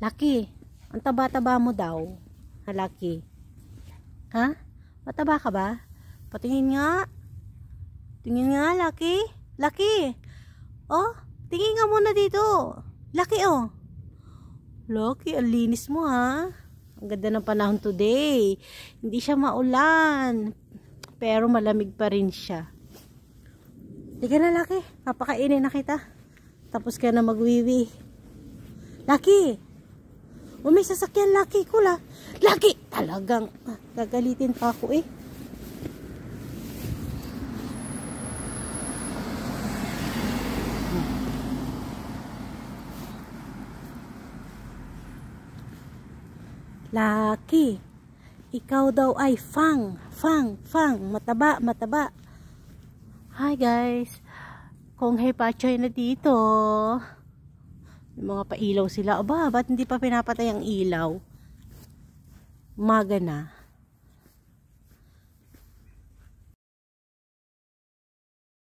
Laki. Ang taba-taba mo daw. Halaki. Ah, ha? Mataba ka ba? Patingin nga. Tingin nga, laki. Laki. Oh, tingin nga muna dito. Laki oh. Laki, ang linis mo ha. Ang ganda ng panahon today. Hindi siya maulan. Pero malamig pa rin siya. Hindi na laki. Papakainin na kita. Tapos ka na magwiwi. Laki! O may sasakyan, laki ko la. Laki! Talagang, ah, gagalitin pa ako eh. Laki, ikaw daw ay fang, fang, fang, mataba, mataba. Hi guys, kung hepachoy na dito. Yung mga pailaw sila. Aba, ba't hindi pa pinapatay ang ilaw? Umaga na.